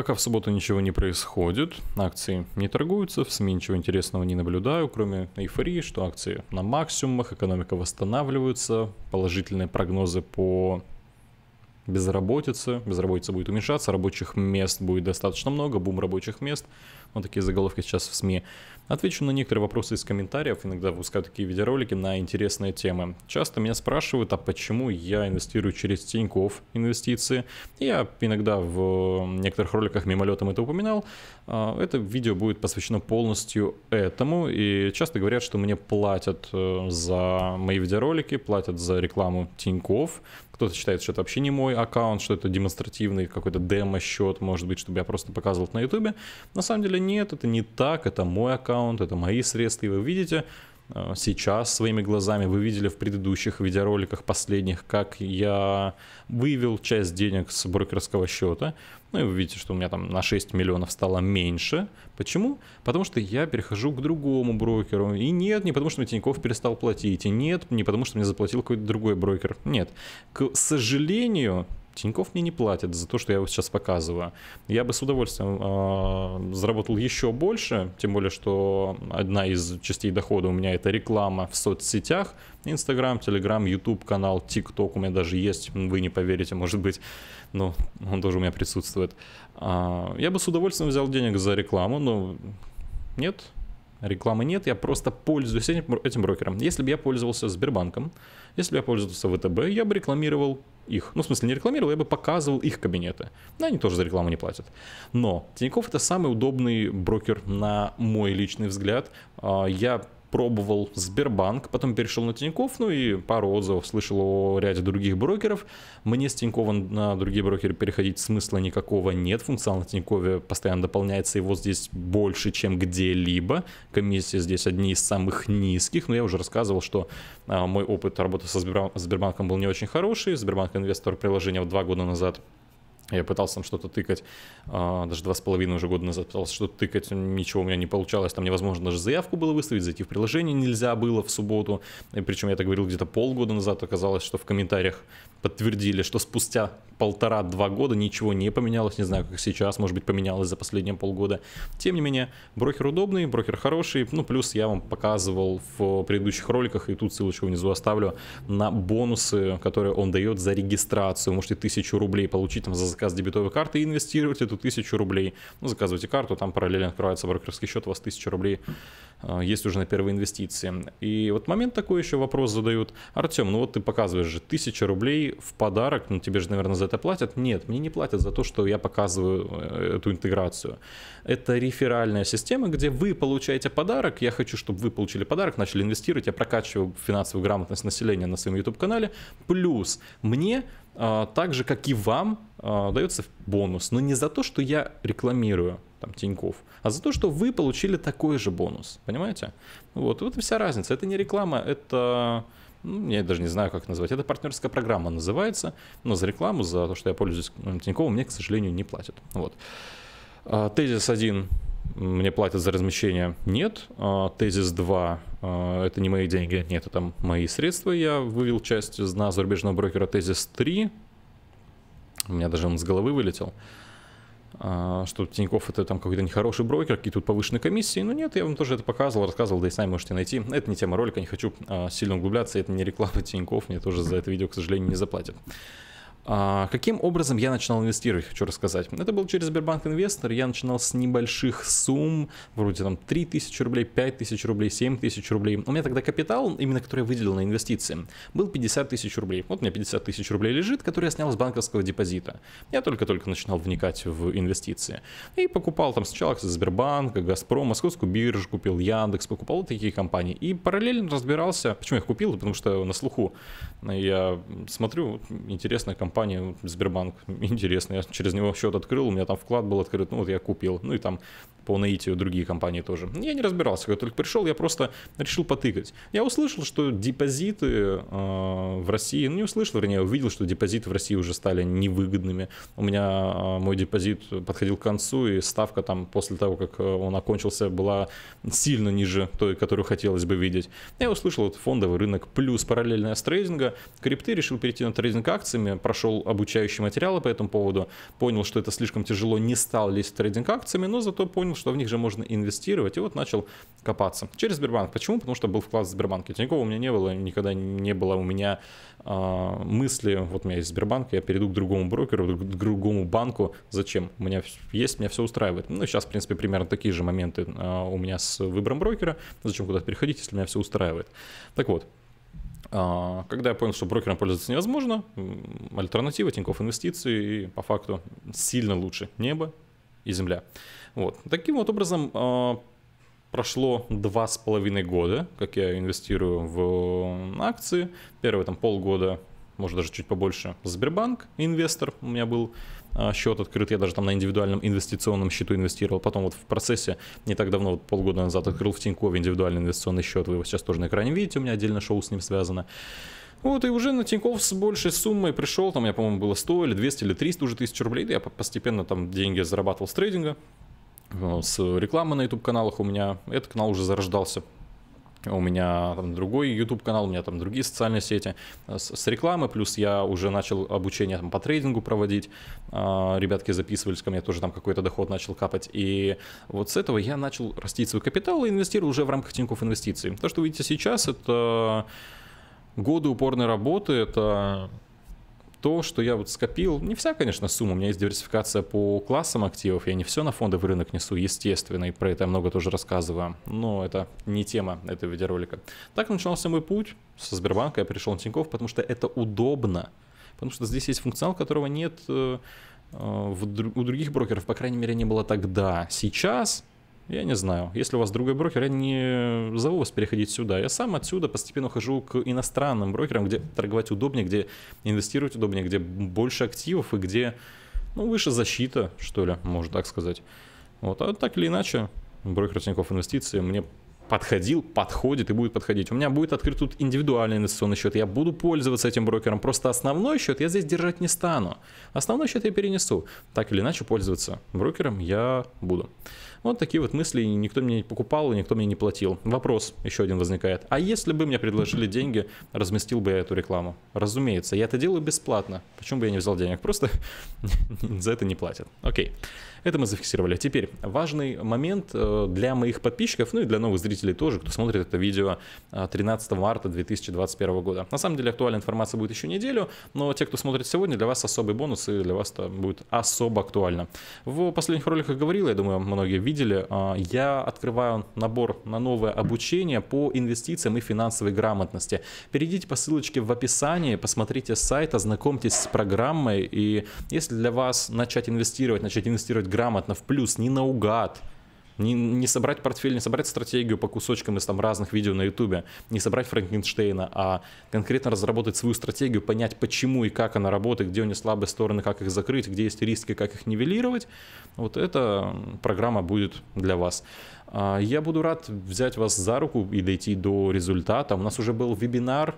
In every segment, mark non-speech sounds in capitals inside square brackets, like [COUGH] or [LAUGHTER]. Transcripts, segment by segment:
Пока в субботу ничего не происходит, акции не торгуются, в СМИ ничего интересного не наблюдаю, кроме эйфории, что акции на максимумах, экономика восстанавливается, положительные прогнозы по безработице, безработица будет уменьшаться, рабочих мест будет достаточно много, бум рабочих мест – вот такие заголовки сейчас в СМИ. Отвечу на некоторые вопросы из комментариев, иногда выпускаю такие видеоролики на интересные темы. Часто меня спрашивают, а почему я инвестирую через Тинькофф инвестиции. Я иногда в некоторых роликах мимолетом это упоминал. А, это видео будет посвящено полностью этому, и часто говорят, что мне платят э, за мои видеоролики, платят за рекламу Тинькофф, кто-то считает, что это вообще не мой аккаунт, что это демонстративный какой-то демо-счет, может быть, чтобы я просто показывал это на Ютубе. На самом деле нет, это не так, это мой аккаунт, это мои средства, и вы видите, Э, сейчас своими глазами, вы видели в предыдущих видеороликах последних, как я вывел часть денег с брокерского счета. Ну и вы видите, что у меня там на 6 миллионов стало меньше. Почему? Потому что я перехожу к другому брокеру. И нет, не потому что мне Тиньков перестал платить. И нет, не потому что мне заплатил какой-то другой брокер. Нет. К сожалению, Тиньков мне не платит за то, что я его сейчас показываю. Я бы с удовольствием э, заработал еще больше, тем более, что одна из частей дохода у меня это реклама в соцсетях. Инстаграм, Телеграм, Ютуб канал, ТикТок у меня даже есть, вы не поверите, может быть, но ну, он тоже у меня присутствует. Э, я бы с удовольствием взял денег за рекламу, но нет, рекламы нет, я просто пользуюсь этим, этим брокером. Если бы я пользовался Сбербанком, если бы я пользовался ВТБ, я бы рекламировал их. Ну, в смысле, не рекламировал, я бы показывал их кабинеты. Но они тоже за рекламу не платят. Но Тиньков это самый удобный брокер, на мой личный взгляд. А, я пробовал Сбербанк, потом перешел на Тиньков, ну и пару отзывов слышал о ряде других брокеров. Мне с Тинькова на другие брокеры переходить смысла никакого нет. Функционал на Тинькове постоянно дополняется, его здесь больше, чем где-либо. Комиссия здесь одни из самых низких, но я уже рассказывал, что а, мой опыт работы со Сбербанком был не очень хороший. Сбербанк Инвестор приложение в два года назад я пытался там что-то тыкать, а, даже два с половиной уже года назад пытался что-то тыкать, ничего у меня не получалось, там невозможно даже заявку было выставить, зайти в приложение нельзя было в субботу, и причем я это говорил где-то полгода назад, оказалось, что в комментариях подтвердили, что спустя полтора-два года ничего не поменялось, не знаю, как сейчас, может быть, поменялось за последние полгода. Тем не менее, брокер удобный, брокер хороший, ну, плюс я вам показывал в предыдущих роликах, и тут ссылочку внизу оставлю, на бонусы, которые он дает за регистрацию, можете тысячу рублей получить там за заказ дебетовой карты и инвестируете эту тысячу рублей. Ну, заказывайте карту, там параллельно открывается брокерский счет, у вас тысяча рублей э, есть уже на первые инвестиции. И вот момент такой еще вопрос задают. Артем, ну вот ты показываешь же тысяча рублей в подарок, ну тебе же, наверное, за это платят. Нет, мне не платят за то, что я показываю э, эту интеграцию. Это реферальная система, где вы получаете подарок, я хочу, чтобы вы получили подарок, начали инвестировать, я прокачиваю финансовую грамотность населения на своем YouTube-канале, плюс мне а, так же, как и вам, а, дается бонус. Но не за то, что я рекламирую там, Тиньков, а за то, что вы получили такой же бонус. Понимаете? Вот, вот и вся разница. Это не реклама, это... Ну, я даже не знаю, как назвать. Это партнерская программа называется, но за рекламу, за то, что я пользуюсь Тиньковым, мне, к сожалению, не платят. Вот. А, тезис один мне платят за размещение, нет. А, тезис 2, а, это не мои деньги, нет, это мои средства. Я вывел часть из на зарубежного брокера Тезис 3. У меня даже он с головы вылетел. А, что Тиньков это там какой-то нехороший брокер, какие тут повышенные комиссии. ну нет, я вам тоже это показывал, рассказывал, да и сами можете найти. Это не тема ролика, не хочу сильно углубляться, это не реклама Тиньков, мне тоже за это видео, к сожалению, не заплатят. А каким образом я начинал инвестировать, хочу рассказать. Это был через Сбербанк Инвестор. Я начинал с небольших сумм, вроде там 3000 рублей, 5000 рублей, 7000 рублей. У меня тогда капитал, именно который я выделил на инвестиции, был 50 тысяч рублей. Вот у меня 50 тысяч рублей лежит, который я снял с банковского депозита. Я только-только начинал вникать в инвестиции. И покупал там сначала Сбербанка, Газпром, Московскую биржу, купил Яндекс, покупал вот такие компании. И параллельно разбирался, почему я их купил, потому что на слуху я смотрю, интересная компания компания Сбербанк, [LAUGHS] интересно, я через него счет открыл, у меня там вклад был открыт, ну вот я купил, ну и там по наитию другие компании тоже. Я не разбирался, когда только пришел, я просто решил потыкать. Я услышал, что депозиты э, в России, ну не услышал, вернее, увидел, что депозиты в России уже стали невыгодными. У меня э, мой депозит подходил к концу, и ставка там после того, как э, он окончился, была сильно ниже той, которую хотелось бы видеть. Я услышал, вот фондовый рынок плюс параллельная с трейдинга, крипты решил перейти на трейдинг акциями, прошел прошел обучающие материалы по этому поводу, понял, что это слишком тяжело, не стал лезть трейдинг акциями, но зато понял, что в них же можно инвестировать, и вот начал копаться. Через Сбербанк. Почему? Потому что был вклад в Сбербанке. Тинькова у меня не было, никогда не было у меня э, мысли, вот у меня есть Сбербанк, я перейду к другому брокеру, к другому банку, зачем? У меня есть, меня все устраивает. Ну, сейчас, в принципе, примерно такие же моменты э, у меня с выбором брокера, зачем куда-то переходить, если меня все устраивает. Так вот, а, когда я понял, что брокером пользоваться невозможно, альтернатива тиньков Инвестиции и по факту сильно лучше небо и земля. Вот. Таким вот образом а, прошло два с половиной года, как я инвестирую в акции. Первые там полгода, может даже чуть побольше, Сбербанк, инвестор у меня был. А, счет открыт, я даже там на индивидуальном инвестиционном счету инвестировал, потом вот в процессе не так давно, вот полгода назад открыл в Тинькове индивидуальный инвестиционный счет, вы его сейчас тоже на экране видите, у меня отдельно шоу с ним связано. Вот, и уже на Тиньков с большей суммой пришел, там, я, по-моему, было 100 или 200 или 300 уже тысяч рублей, я постепенно там деньги зарабатывал с трейдинга, э, с рекламы на YouTube-каналах у меня этот канал уже зарождался у меня там другой YouTube канал, у меня там другие социальные сети э, с, с рекламы, плюс я уже начал обучение там, по трейдингу проводить, э, ребятки записывались ко мне, тоже там какой-то доход начал капать, и вот с этого я начал растить свой капитал и инвестировал уже в рамках Тинькофф Инвестиций. То, что вы видите сейчас, это годы упорной работы, это то, что я вот скопил, не вся, конечно, сумма, у меня есть диверсификация по классам активов, я не все на фондовый рынок несу, естественно, и про это я много тоже рассказываю, но это не тема этого видеоролика. Так начался мой путь со Сбербанка, я перешел на Тинькофф, потому что это удобно, потому что здесь есть функционал, которого нет э, э, у других брокеров, по крайней мере, не было тогда. Сейчас я не знаю. Если у вас другой брокер, я не зову вас переходить сюда. Я сам отсюда постепенно хожу к иностранным брокерам, где торговать удобнее, где инвестировать удобнее, где больше активов и где, ну, выше защита, что ли, можно так сказать. Вот, а так или иначе, брокер Тинькофф Инвестиции мне подходил, подходит и будет подходить. У меня будет открыт тут индивидуальный инвестиционный счет, я буду пользоваться этим брокером, просто основной счет я здесь держать не стану. Основной счет я перенесу. Так или иначе пользоваться брокером я буду. Вот такие вот мысли, никто мне не покупал и никто мне не платил. Вопрос еще один возникает. А если бы мне предложили деньги, разместил бы я эту рекламу? Разумеется, я это делаю бесплатно. Почему бы я не взял денег? Просто [LAUGHS] за это не платят. Окей, это мы зафиксировали. Теперь важный момент э, для моих подписчиков, ну и для новых зрителей зрителей тоже, кто смотрит это видео 13 а, марта 2021 года. На самом деле актуальная информация будет еще неделю, но те, кто смотрит сегодня, для вас особый бонус, и для вас это будет особо актуально. В последних роликах говорил, я думаю, многие видели, а, я открываю набор на новое обучение по инвестициям и финансовой грамотности. Перейдите по ссылочке в описании, посмотрите сайт, ознакомьтесь с программой, и если для вас начать инвестировать, начать инвестировать грамотно, в плюс, не наугад, не, не собрать портфель, не собрать стратегию по кусочкам из там разных видео на ютубе, не собрать Франкенштейна, а конкретно разработать свою стратегию, понять почему и как она работает, где у нее слабые стороны, как их закрыть, где есть риски, как их нивелировать, вот эта программа будет для вас. А, я буду рад взять вас за руку и дойти до результата. У нас уже был вебинар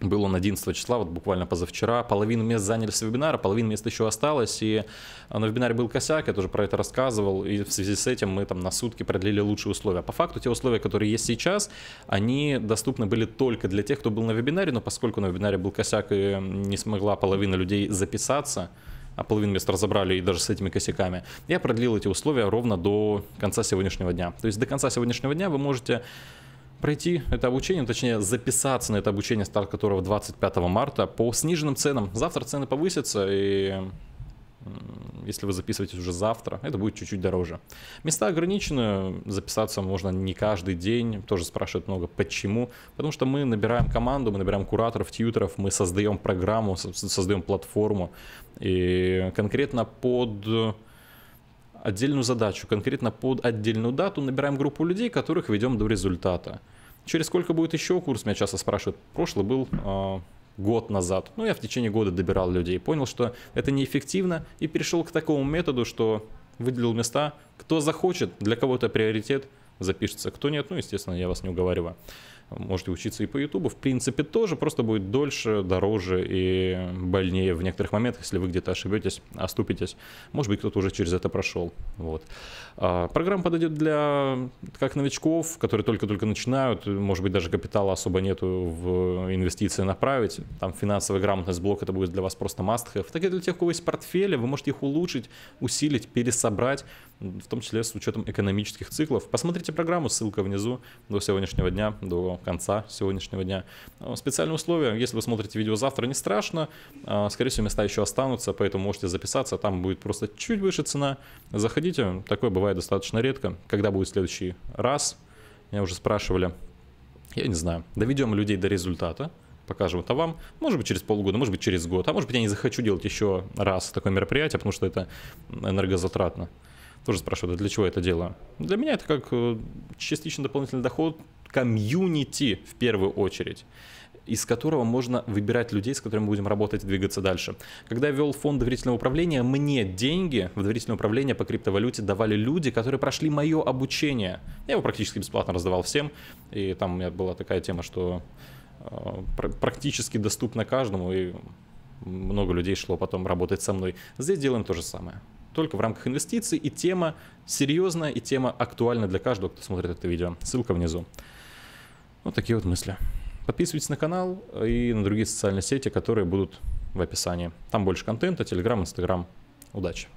был он 11 числа, вот буквально позавчера. Половину мест заняли с вебинара, половину мест еще осталось. И э, на вебинаре был косяк, я тоже про это рассказывал. И в связи с этим мы там на сутки продлили лучшие условия. По факту те условия, которые есть сейчас, они доступны были только для тех, кто был на вебинаре. Но поскольку на вебинаре был косяк и не смогла половина людей записаться, а половину мест разобрали и даже с этими косяками. Я продлил эти условия ровно до конца сегодняшнего дня. То есть до конца сегодняшнего дня вы можете пройти это обучение, точнее записаться на это обучение, старт которого 25 марта, по сниженным ценам. Завтра цены повысятся, и если вы записываетесь уже завтра, это будет чуть-чуть дороже. Места ограничены, записаться можно не каждый день, тоже спрашивают много, почему. Потому что мы набираем команду, мы набираем кураторов, тьютеров, мы создаем программу, создаем платформу. И конкретно под отдельную задачу, конкретно под отдельную дату, набираем группу людей, которых ведем до результата. Через сколько будет еще курс, меня часто спрашивают. Прошлый был э, год назад. Ну, я в течение года добирал людей, понял, что это неэффективно и перешел к такому методу, что выделил места. Кто захочет, для кого это приоритет, запишется. Кто нет, ну, естественно, я вас не уговариваю можете учиться и по Ютубу, в принципе, тоже, просто будет дольше, дороже и больнее в некоторых моментах, если вы где-то ошибетесь, оступитесь. Может быть, кто-то уже через это прошел. Вот. А, программа подойдет для как новичков, которые только-только начинают, может быть, даже капитала особо нету в инвестиции направить. Там финансовая грамотность блок это будет для вас просто must-have. Так и для тех, у кого есть портфели, вы можете их улучшить, усилить, пересобрать, в том числе с учетом экономических циклов. Посмотрите программу, ссылка внизу до сегодняшнего дня, до конца сегодняшнего дня. Ну, специальные условия, если вы смотрите видео завтра, не страшно. А, скорее всего, места еще останутся, поэтому можете записаться. Там будет просто чуть выше цена. Заходите, такое бывает достаточно редко. Когда будет следующий раз, меня уже спрашивали. Я не знаю, доведем людей до результата покажем это вам. Может быть, через полгода, может быть, через год. А может быть, я не захочу делать еще раз такое мероприятие, потому что это энергозатратно. Тоже спрашивают, а для чего я это делаю? Для меня это как э, частично дополнительный доход комьюнити в первую очередь из которого можно выбирать людей, с которыми мы будем работать и двигаться дальше. Когда я вел фонд доверительного управления, мне деньги в доверительное управление по криптовалюте давали люди, которые прошли мое обучение. Я его практически бесплатно раздавал всем, и там у меня была такая тема, что э, практически доступно каждому, и много людей шло потом работать со мной. Здесь делаем то же самое только в рамках инвестиций, и тема серьезная, и тема актуальна для каждого, кто смотрит это видео. Ссылка внизу. Вот такие вот мысли. Подписывайтесь на канал и на другие социальные сети, которые будут в описании. Там больше контента, Телеграм, Инстаграм. Удачи!